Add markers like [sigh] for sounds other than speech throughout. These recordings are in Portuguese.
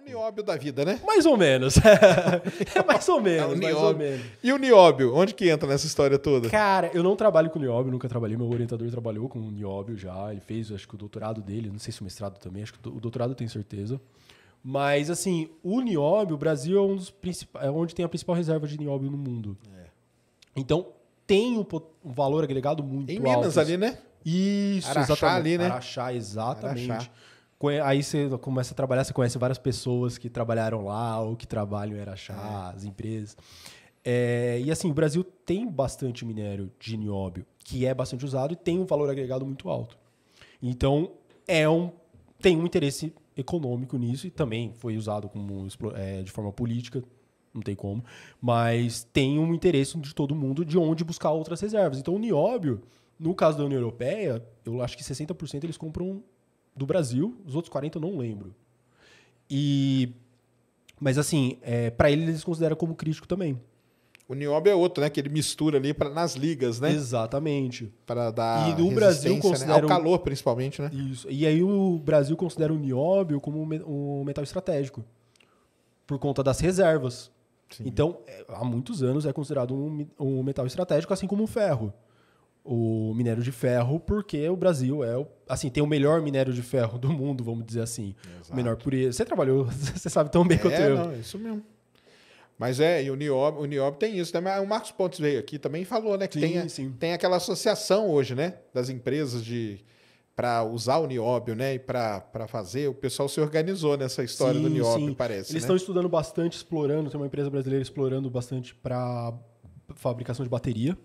um nióbio da vida, né? Mais ou menos. [laughs] é mais ou menos, é um mais ou menos. E o nióbio, onde que entra nessa história toda? Cara, eu não trabalho com nióbio, nunca trabalhei. Meu orientador trabalhou com nióbio já. Ele fez, acho que o doutorado dele, não sei se o mestrado também, acho que o doutorado eu tenho certeza. Mas, assim, o nióbio, o Brasil é, um dos é onde tem a principal reserva de nióbio no mundo. É. Então, tem um, um, valor agregado muito em alto. Em Minas ali, né? Isso, Araxá exatamente. ali, né? Araxá, exatamente. Araxá. Aí você começa a trabalhar, você conhece várias pessoas que trabalharam lá ou que trabalham em Araxá, é. as empresas. É, e assim, o Brasil tem bastante minério de nióbio, que é bastante usado e tem um valor agregado muito alto. Então, é um, tem um interesse econômico nisso e também foi usado como, é, de forma política, não tem como, mas tem um interesse de todo mundo de onde buscar outras reservas. Então, o nióbio, no caso da União Europeia, eu acho que 60% eles compram do Brasil, os outros 40 eu não lembro. E mas assim, é, para ele eles consideram como crítico também. O Niobe é outro, né? Que ele mistura ali pra, nas ligas, né? Exatamente. Para dar. E o Brasil considera. Né? calor, principalmente, né? Isso. E aí o Brasil considera o Nióbio como um metal estratégico. Por conta das reservas. Sim. Então, é, há muitos anos é considerado um, um metal estratégico, assim como o ferro o minério de ferro, porque o Brasil é o, assim, tem o melhor minério de ferro do mundo, vamos dizer assim. Exato. O menor pureza. Você trabalhou, [laughs] você sabe tão bem é, quanto eu. Não, é isso mesmo. Mas é, e o Niob, o Niob tem isso, né? O Marcos Pontes veio aqui também falou, né? Que sim, tem, sim. tem aquela associação hoje, né? Das empresas de para usar o nióbio, né? E para fazer, o pessoal se organizou nessa história sim, do nióbio, sim. parece. Eles né? estão né? estudando bastante, explorando, tem uma empresa brasileira explorando bastante para fabricação de bateria.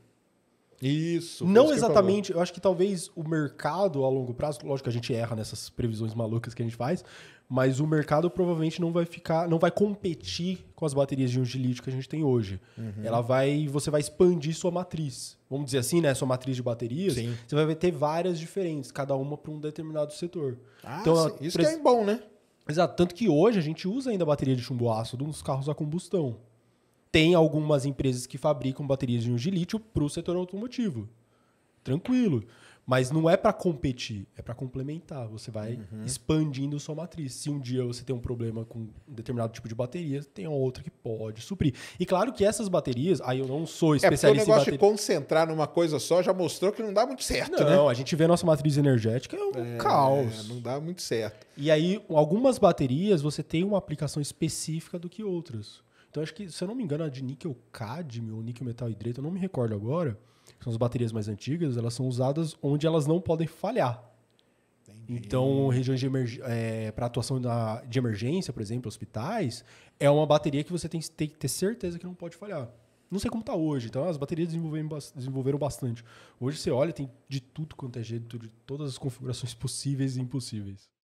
Isso. Não exatamente. Eu, eu, acho que talvez o mercado a longo prazo, lógico que a gente erra nessas previsões malucas que a gente faz, mas o mercado provavelmente não vai ficar, não vai competir com as baterias de íons de lítio que a gente tem hoje. Uhum. Ela vai, você vai expandir sua matriz. Vamos dizer assim, né, sua matriz de baterias, Sim. você vai ter várias diferentes, cada uma para um determinado setor. Ah, então, isso pres... que é bom, né? Exato, tanto que hoje a gente usa ainda a bateria de chumbo ácido nos carros a combustão tem algumas empresas que fabricam baterias de íons de lítio para o setor automotivo. Tranquilo. Mas não é para competir, é para complementar. Você vai uhum. expandindo sua matriz. Se um dia você tem um problema com um determinado tipo de bateria, tem outra que pode suprir. E claro que essas baterias, aí eu não sou é, especialista é, o negócio de concentrar numa coisa só já mostrou que não dá muito certo, né? não, né? a gente vê a nossa matriz energética é um é, caos. Não dá muito certo. E aí, algumas baterias você tem uma aplicação específica do que outras. Então acho que, se eu não me engano, a de níquel cadmio ou níquel metal hidreto, eu não me recordo agora, são as baterias mais antigas, elas são usadas onde elas não podem falhar. Entendi. Então, regiões de emerg... É, para atuação na, de emergência, por exemplo, hospitais, é uma bateria que você tem que ter certeza que não pode falhar. Não sei como está hoje, então as baterias desenvolveram bastante. Hoje você olha, tem de tudo quanto é jeito, de todas as configurações possíveis e impossíveis.